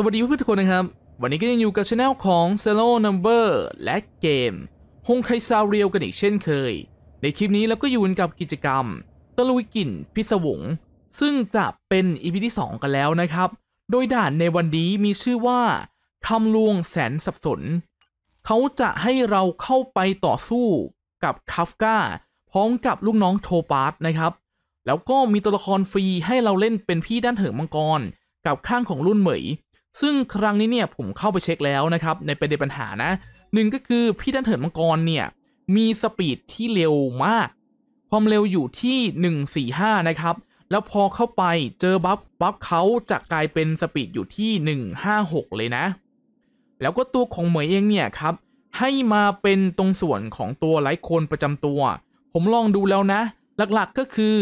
สวัสดีเพื่อนทุกคนนะครับ วันนี้ก็ยังอยู่กับช anel ของ s e l o Number และเกมฮงไคซาเรียวกันอีกเช่นเคย ในคลิปนี้เราก็อยู่กับกิจกรรมตะลุยกลิ่นพิศวงซึ่งจะเป็นอีพีที่ 2 กันแล้วนะครับ โดยด่านในวันนี้มีชื่อว่าคำลวงแสนสับสน เขาจะให้เราเข้าไปต่อสู้กับคัฟกาพร้อมกับลูกน้องโทปาสนะครับ แล้วก็มีตัวละครฟรีให้เราเล่นเป็นพี่ด้านเหิงมังกรกับข้างของรุ่นเหมยซึ่งครั้งนี้เนี่ยผมเข้าไปเช็คแล้วนะครับในประเด็นปัญหานะหนึ่งก็คือพี่ดันเถินมังกรเนี่ยมีสปีดที่เร็วมากความเร็วอยู่ที่ 145นะครับ แล้วพอเข้าไปเจอบัฟบัฟเขาจะกลายเป็นสปีดอยู่ที่156 เลยนะ แล้วก็ตัวของเหมยเองเนี่ยครับให้มาเป็นตรงส่วนของตัวไลท์โคนประจำตัว ผมลองดูแล้วนะหลักๆก็คือ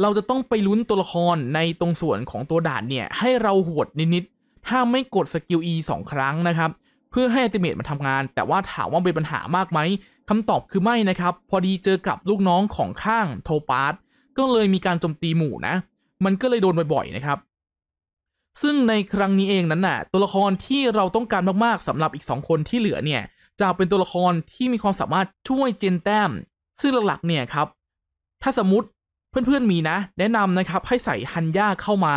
เราจะต้องไปลุ้นตัวละครในตรงส่วนของตัวด่านเนี่ยให้เราหวดนิดๆถ้าไม่กดสกิล E 2 ครั้งนะครับ เพื่อให้อัติเมตมาทำงาน แต่ว่าถามว่าเป็นปัญหามากไหมคำตอบคือไม่นะครับ พอดีเจอกับลูกน้องของข้างโทปาร์ตก็เลยมีการโจมตีหมู่นะ มันก็เลยโดนบ่อยๆ นะครับ ซึ่งในครั้งนี้เองนั้นน่ะตัวละครที่เราต้องการมากๆสำหรับอีก 2 คนที่เหลือเนี่ย จะเป็นตัวละครที่มีความสามารถช่วยเจนแต้ม ซึ่งหลักๆเนี่ยครับ ถ้าสมมติเพื่อนๆมีนะ แนะนำนะครับให้ใส่ฮันย่าเข้ามา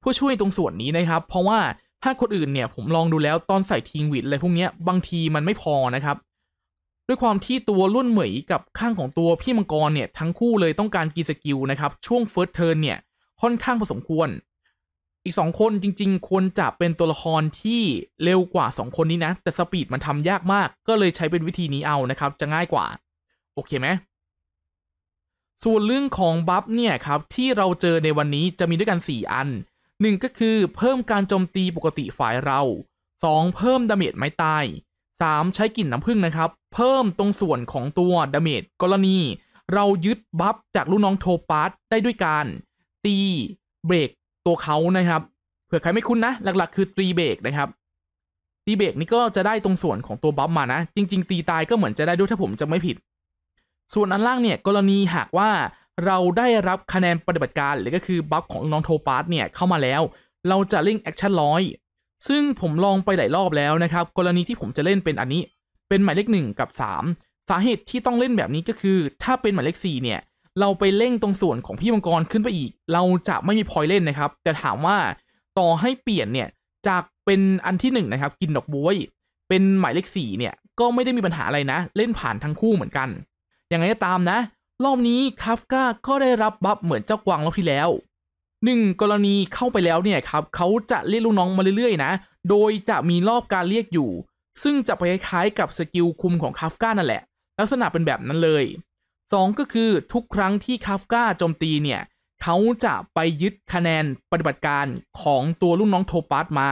เพื่อช่วยตรงส่วนนี้นะครับ เพราะว่าถ้าคนอื่นเนี่ย ผมลองดูแล้ว ตอนใส่ทิงวิดอะไรพวกนี้บางทีมันไม่พอนะครับ ด้วยความที่ตัวรุ่นเหมยกับข้างของตัวพี่มังกรเนี่ย ทั้งคู่เลยต้องการกีสกิลนะครับ ช่วงเฟิร์สเทิร์นเนี่ย ค่อนข้างผสมควร อีก 2 คนจริงๆ ควรจะเป็นตัวละครที่เร็วกว่า 2 คนนี้นะ แต่สปีดมันทำยากมาก ก็เลยใช้เป็นวิธีนี้เอานะครับ จะง่ายกว่า โอเคไหมส่วนเรื่องของบัฟเนี่ยครับที่เราเจอในวันนี้จะมีด้วยกัน 4 อัน1 ก็คือเพิ่มการโจมตีปกติฝ่ายเรา 2 เพิ่มดาเมจไม้ตาย 3 ใช้กลิ่นน้ำผึ้งนะครับเพิ่มตรงส่วนของตัวดาเมจกรณี เรายึดบัฟจากลูกน้องโทปาสได้ด้วยการ ตีเบรก ตัวเขานะครับ เผื่อใครไม่คุ้นนะหลักๆ คือตีเบรกนะครับ ตีเบรกนี่ก็จะได้ตรงส่วนของตัวบัฟมานะจริงๆ ตีตายก็เหมือนจะได้ด้วยถ้าผมจะไม่ผิด ส่วนอันล่างเนี่ยกรณีหากว่าเราได้รับคะแนนปฏิบัติการหรือก็คือบัฟของน้องโทปาสเนี่ยเข้ามาแล้วเราจะเล่นแอคชั่นร้อยซึ่งผมลองไปหลายรอบแล้วนะครับกรณีที่ผมจะเล่นเป็นอันนี้ เป็นหมายเลข 1 กับ 3 สาเหตุที่ต้องเล่นแบบนี้ก็คือถ้าเป็นหมายเลข 4เนี่ย เราไปเล่งตรงส่วนของพี่มังกรขึ้นไปอีกเราจะไม่มีพอยเล่นนะครับ แต่ถามว่าต่อให้เปลี่ยนเนี่ยจากเป็นอันที่1นนะครับกินดอกบวย เป็นหมายเลข4เนี่ยก็ไม่ได้มีปัญหาอะไรนะ เล่นผ่านทั้งคู่เหมือนกันยังไงก็ตามนะรอบนี้คาฟกาก็ได้รับบัฟเหมือนเจ้ากวางรอบที่แล้วหนึ่งกรณีเข้าไปแล้วเนี่ยครับเขาจะเรียกลูกน้องมาเรื่อยๆนะ โดยจะมีรอบการเรียกอยู่ ซึ่งจะไปคล้ายๆกับสกิลคุมของคาฟกานั่นแหละ ลักษณะเป็นแบบนั้นเลย 2 ก็คือทุกครั้งที่คาฟกาโจมตีเนี่ยเขาจะไปยึดคะแนนปฏิบัติการของตัวลูกน้องโทปัสมา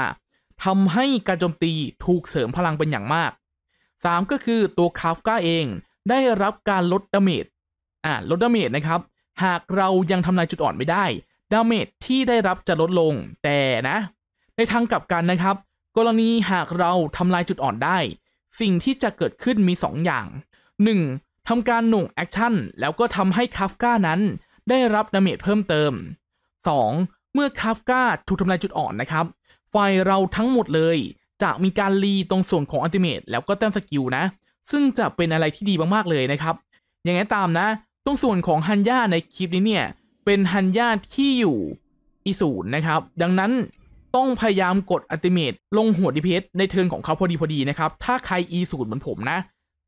ทำให้การโจมตีถูกเสริมพลังเป็นอย่างมาก3ก็คือตัวคาฟกาเองได้รับการลดดาเมจอ่าลดดาเมจนะครับ หากเรายังทำลาย จุดอ่อนไม่ได้ดาเมจที่ได้รับจะลดลง แต่นะ ในทางกลับกันนะครับ กรณีหากเราทำลายจุดอ่อนได้ สิ่งที่จะเกิดขึ้นมี 2ออย่าง 1. ทำการหน่งแอคชั่นแล้วก็ทำให้คาฟก้านั้น ได้รับดาเมจเพิ่มเติม 2. เมื่อคาฟก้าถูกทำลายจุดอ่อนนะครับ ไฟเราทั้งหมดเลย จะมีการรีตรงส่วนของอัลติเมตแล้วก็แต้มสกิลนะ ซึ่งจะเป็นอะไรที่ดีมากๆเลยนะครับอย่างไงตามนะตรงส่วนของฮันย่าใน คลิปนี้เนี่ย เป็น ฮันย่าที่อยู่อีสูนนะครับดังนั้นต้องพยายามกดอัติเมตลงหัวดีเพสในเทิร์นของเขาพอดีพอดี นะครับ ถ้าใครอีสูนเหมือนผมนะ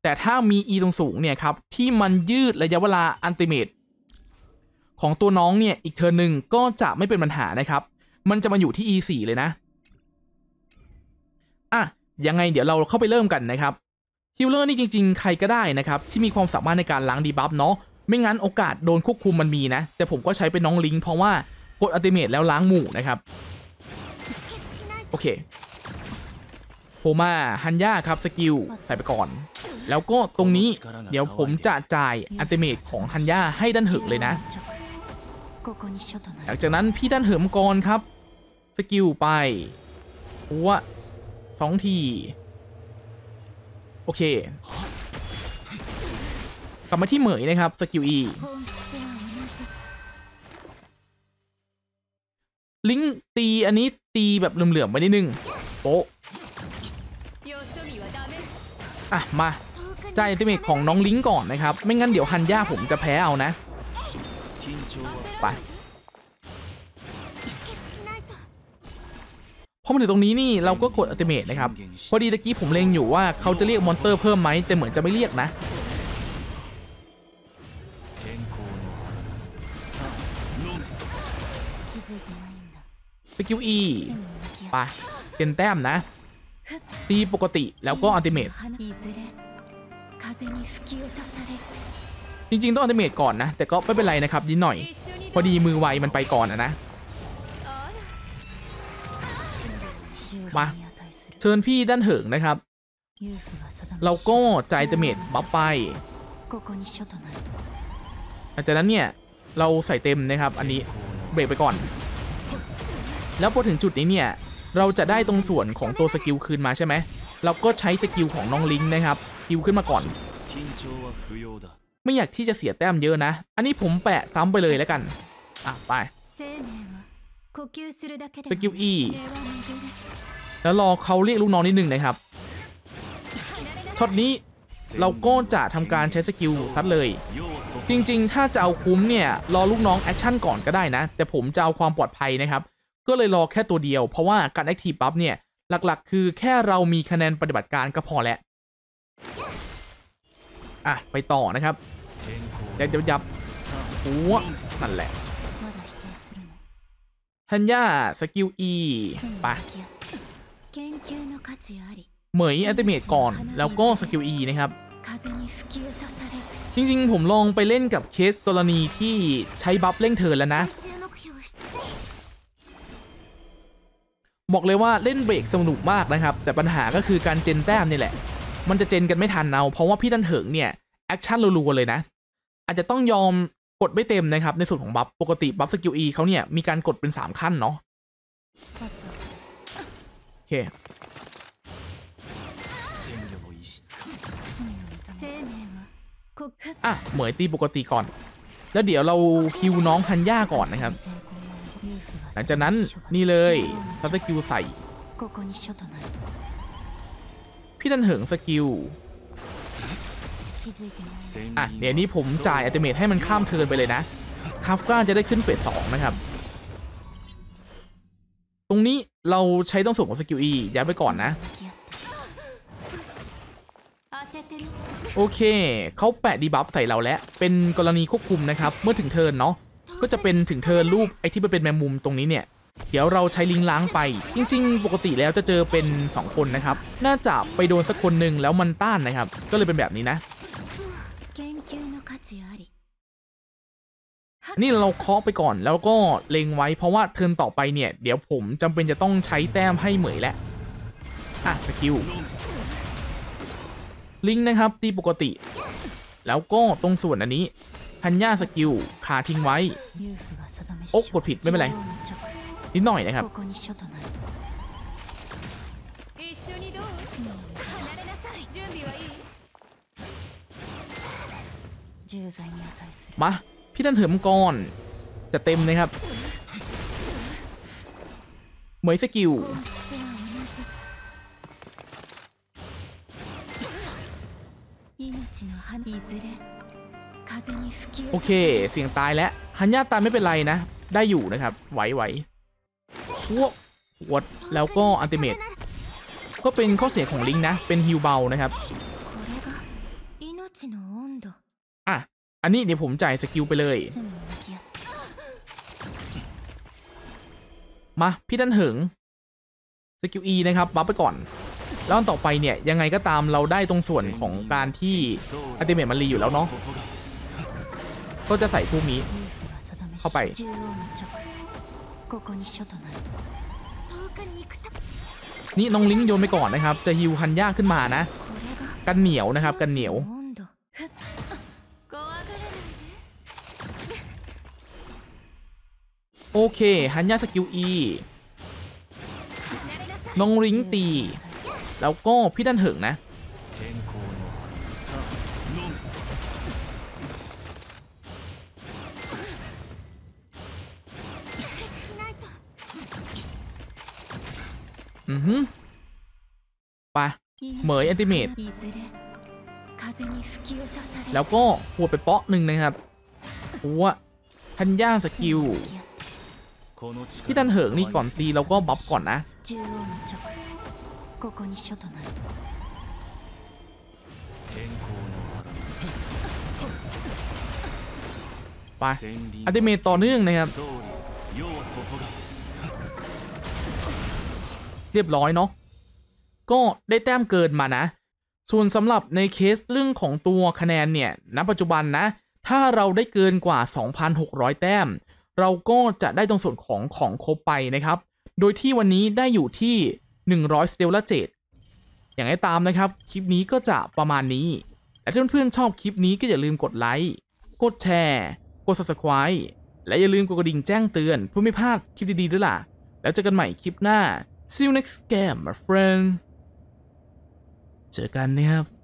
แต่ถ้ามีอีตรงสูง เนี่ย ครับ ที่มันยืดระยะเวลาอัติเมตของตัวน้อง เนี่ย อีกเทิร์นหนึ่งก็จะไม่เป็นปัญหานะครับมันจะมาอยู่ที่ e4 เลยนะอ่ะยังไงเดี๋ยวเราเข้าไปเริ่มกันนะครับฮิลเลอร์นี่จริง ๆ ใครก็ได้นะครับที่มีความสามารถในการล้างดีบัฟเนาะไม่งั้นโอกาสโดนควบคุมมันมีนะ แต่ผมก็ใช้เป็นน้องลิงเพราะว่ากดอัติเมตแล้วล้างหมู่นะครับ โอเค โฮมาฮันย่าครับสกิลใส่ไปก่อน แล้วก็ตรงนี้เดี๋ยวผมจะจ่ายอัติเมตของฮันย่าให้ดันเหิมเลยนะ หลังจากนั้นพี่ดันเหิมก่อนครับ สกิลไป หัวสองที โอเคกลับมาที่เหมยนะครับ สกิลอีลิงตีอันนี้ตีแบบเหลื่อมๆ ไปนิดนึงโป๊ะอ่ะ มาใจติเมกของน้องลิงก่อน นะครับ ไม่งั้นเดี๋ยว ฮันย่าผม จะ แพ้ เอานะไปพอมาถึงตรงนี้ นี่ เราก็กดอัติเมตนะครับพอดีตะกี้ ผมเล็งอยู่ว่าเขา จะ เรียกมอนเตอร์เพิ่มไหมแต่เหมือนจะไม่เรียกนะสกิลอี ไป เป็นแต้มนะ ตีปกติแล้วก็อัลติเมท จริง ๆ ต้องอัลติเมทก่อนนะ แต่ก็ไม่เป็นไรนะครับยินหน่อย พอดีมือไวมันไปก่อนนะ มา เชิญพี่ด้านเหิงนะครับ เราก็จ่ายอัลติเมทบัฟไปหลังจากนั้นเนี่ย เราใส่เต็มนะครับอันนี้เบรกไปก่อนแล้วพอถึงจุดนี้ เนี่ย เราจะได้ตรงส่วนของตัวสกิลคืนมาใช่ไหมเราก็ใช้สกิลของน้อง ลิงนะครับกิลขึ้นมา ก่อน ไม่อยากที่จะเสียแต้มเยอะนะ อันนี้ผมแปะซ้ำไปเลยแล้วกันอ่ะไปสกิลอีแล้วรอเขาเรียกลูกน้องนิดหนึ่งนะครับช็อตนี้เราก็ จะทำการใช้สกิลซัดเลย จริงๆ ถ้าจะเอาคุ้มเนี่ยรอลูกน้องแอคชั่นก่อนก็ได้นะ แต่ผมจะเอาความปลอดภัยนะครับก็เลย รอ แค่ตัวเดียวเพราะว่าการแอคทีฟบัฟ เนี่ย หลักๆ คือแค่เรามีคะแนน ปฏิบัติการก็พอ แล้ว อ่ะ ไปต่อนะครับ เดี๋ยวยับ หัว นั่น แหละทันย่าสกิล E ไปเหมยอัลติเมตก่อนแล้วก็สกิล E นะครับ จริงๆ ผม ลอง ไปเล่นกับเคสกรณีที่ใช้บัฟเร่งเธินแล้วนะบอก เลย ว่าเล่นเบรกสนุกมากนะครับ แต่ปัญหาก็คือการเจนแต้มนี่แหละ มันจะเจนกัน ไม่ ทันเอาเพราะว่าพี่ดันเถิง เนี่ย แอคชั่นรัวๆเลยนะ อาจจะต้องยอมกดไม่เต็มนะครับ ในส่วนของ บัฟปกติ บัฟสกิลอีเขาเนี่ย มีการกดเป็น 3 ขั้นเนาะโอเคอ่ะเหมยตีปกติก่อน แล้วเดี๋ยวเราคิวน้องพันย่าก่อนนะครับหลังจากนั้นนี่เลยทัสกิลใส่ พี่ดันเหิงสกิลอ่ะเดี๋ยวนี้ผมจ่ายอัตเมท ให้มันข้ามเทินไปเลยนะคาฟก้าจะได้ขึ้นเฟสสองนะครับ ตรงนี้เราใช้ต้องส่งของสกิลอีย้ายไปก่อนนะ โอเค เขาแปะ ดีบัฟใส่เราแล้ว เป็นกรณีควบคุมนะครับ เมื่อถึงเทินเนาะก็จะเป็นถึงเธอรูปไอ้ที่มันเป็นแมงมุมตรงนี้เนี่ย เดี๋ยวเราใช้ลิง ล้างไป จริง ๆ ปกติแล้วจะเจอเป็น 2 คนนะครับ น่าจะไป โดนสักคนหนึ่งแล้วมันต้านนะครับ ก็เลยเป็นแบบนี้นะ นี่เราเคาะไปก่อนแล้วก็เล็งไว้เพราะว่าเทิร์นต่อไปเนี่ยเดี๋ยวผมจำเป็นจะต้องใช้แต้มให้เหมยแล้วอ่ะสกิล ลิงนะครับตีปกติ แล้วก็ตรงส่วนอันนี้พันย่าสกิลขาทิ้ง ไว้โอกกดผิด ไม่ เป็นไรนิด หน่อย นะครับมาพี่ ท่านเถิมก่อน จะเต็มเลยครับเหมยสกิลโอเคเสียงตายแล้วฮันยาตาย ไม่เป็นไร นะ ได้อยู่นะครับไหวไหวพวกวดแล้วก็ อันติเมตก็เป็นข้อเสียของลิงนะเป็นฮิวเบานะครับอ่ะอันนี้เดี๋ยวผม จ่ายสกิลไปเลยมาพี่ดันเหิงสกิล E นะครับบัฟไปก่อนแล้วต่อไปเนี่ย ยังไงก็ตามเราได้ตรงส่วนของการที่อัติเมตมันรีอยู่แล้วเนาะก็จะ ใส่ผู้นี้เข้าไป นี่น้อง ลิงโยนไปก่อน นะ ครับ จะฮิวคันยากขึ้นมานะ กันเหนียว นะ ครับ กันเหนียว โอเคฮันยาสกิลอี น้อง ลิงตี แล้วก็พี่ดันเหิงนะอือฮึไป เหมยแอนติเมต แล้วก็ หัวไปเปาะหนึ่งนะครับ หัวทัน ย่าสกิลที่ตันเหิง นี่ก่อนตีแล้วก็ บัฟก่อนนะไปอัติเมตต่อ เนื่อง นะครับเรียบร้อยเนาะก็ได้แต้มเกินมานะ ส่วนสำหรับในเคสเรื่องของตัวคะแนนเนี่ยณปัจจุบันนะถ้าเราได้เกินกว่า 2,600 แต้ม เราก็จะได้ตรงส่วนของของครบไปนะครับ โดยที่วันนี้ได้อยู่ที่ 100เซลละเจดอย่างไรตามนะครับคลิปนี้ก็จะประมาณนี้และถ้าเพื่อนๆชอบคลิปนี้ก็อย่าลืมกดไลค์กดแชร์กด subscribe และอย่าลืมกดกระดิ่งแจ้งเตือนเพื่อไม่พลาดคลิปดีๆด้วยล่ะ แล้วเจอกันใหม่คลิปหน้า See you next game, my friend. เจอกันนะครับ